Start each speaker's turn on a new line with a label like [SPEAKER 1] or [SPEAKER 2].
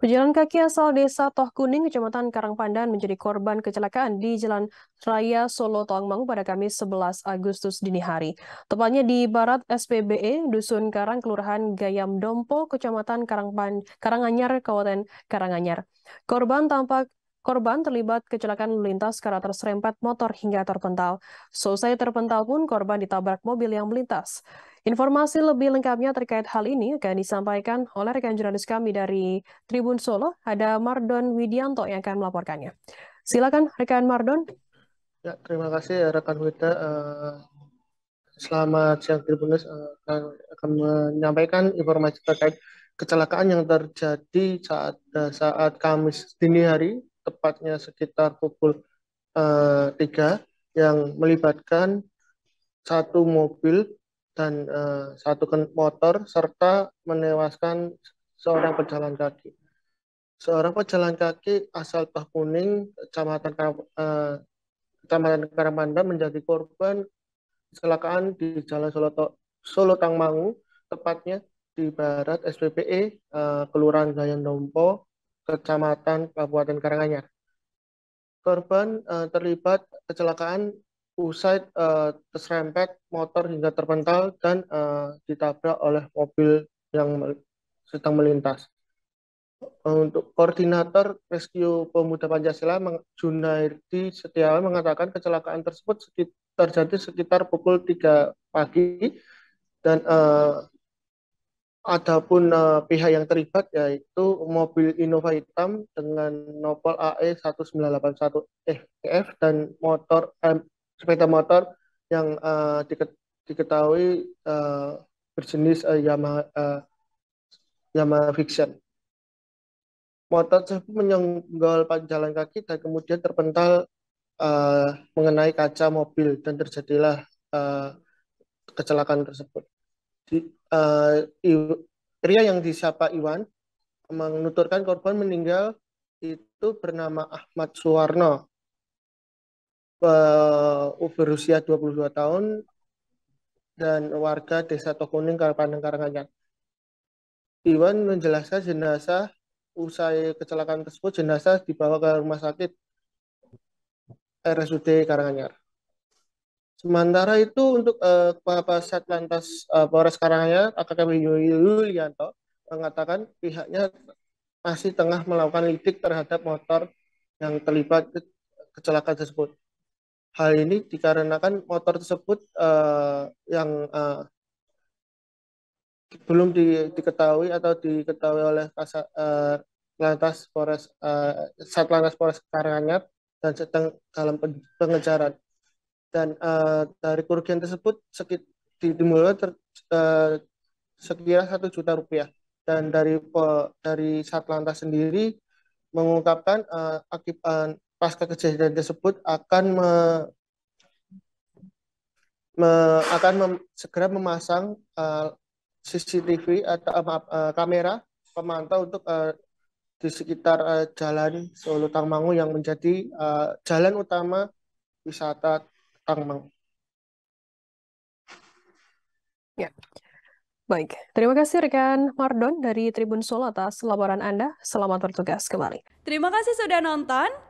[SPEAKER 1] Pejalan kaki asal desa Toh Kuning, Kecamatan Karangpandan menjadi korban kecelakaan di Jalan Raya Solo Tongmeng pada Kamis 11 Agustus dini hari. Tepatnya di barat SPBE, Dusun Karang, Kelurahan Gayam Dompo, Kecamatan Karangpan, Karanganyar, Kabupaten Karanganyar. Korban tampak Korban terlibat kecelakaan lalu lintas karena terserempet motor hingga terpental. Selesai terpental pun korban ditabrak mobil yang melintas. Informasi lebih lengkapnya terkait hal ini akan disampaikan oleh rekan jurnalis kami dari Tribun Solo, ada Mardon Widianto yang akan melaporkannya. Silakan rekan Mardon.
[SPEAKER 2] Ya, terima kasih eh, rekan Wida. Eh, selamat siang Tribunus uh, eh, akan menyampaikan informasi terkait kecelakaan yang terjadi saat saat Kamis dini hari, tepatnya sekitar pukul uh, 3 yang melibatkan satu mobil dan uh, satu motor serta menewaskan seorang pejalan kaki. Seorang pejalan kaki asal Toh Kuning, Kecamatan uh, Kecamatan Karamanda menjadi korban kecelakaan di Jalan Solo, Solo Tangmangu, tepatnya di barat SPPE uh, eh, Kelurahan Gayan Dompo, Kecamatan Kabupaten Karanganyar. Korban uh, terlibat kecelakaan usai uh, terserempet motor hingga terpental dan uh, ditabrak oleh mobil yang sedang melintas. Eh, untuk koordinator rescue pemuda Pancasila Junairdi Setiawan mengatakan kecelakaan tersebut terjadi sekitar pukul 3 pagi dan uh, adapun uh, pihak yang terlibat yaitu mobil Innova hitam dengan nopol AE 1981 EF dan motor M sepeda motor yang uh, diketahui uh, berjenis uh, Yamaha uh, Yamaha Fiction. Motor tersebut menyenggol jalan kaki dan kemudian terpental uh, mengenai kaca mobil dan terjadilah uh, kecelakaan tersebut. Di, uh, I, pria yang disapa Iwan menuturkan korban meninggal itu bernama Ahmad Suwarno uh, berusia 22 tahun dan warga Desa Tokuning Karpaneng Karanganyar. Iwan menjelaskan jenazah usai kecelakaan tersebut jenazah dibawa ke rumah sakit RSUD Karanganyar. Sementara itu untuk uh, eh, saat lantas uh, Polres Karanganyar AKP Yulianto mengatakan pihaknya masih tengah melakukan lidik terhadap motor yang terlibat kecelakaan tersebut. Hal ini dikarenakan motor tersebut uh, yang uh, belum di, diketahui atau diketahui oleh kasat uh, eh, lantas Polres uh, Satlantas Polres Karanganyar dan sedang dalam pengejaran. Dan uh, dari kerugian tersebut sekit, di dimulai ter, uh, sekira satu juta rupiah. Dan dari dari Satlantas sendiri mengungkapkan uh, akibat pasca kejadian tersebut akan me, me, akan mem, segera memasang uh, eh, CCTV atau uh, uh, kamera pemantau untuk uh, di sekitar uh, jalan Solo Tangmangu yang menjadi uh, jalan utama wisata Tangmangu. Ya.
[SPEAKER 1] Baik, terima kasih rekan Mardon dari Tribun Solo atas laporan Anda. Selamat bertugas kembali. Terima kasih sudah nonton.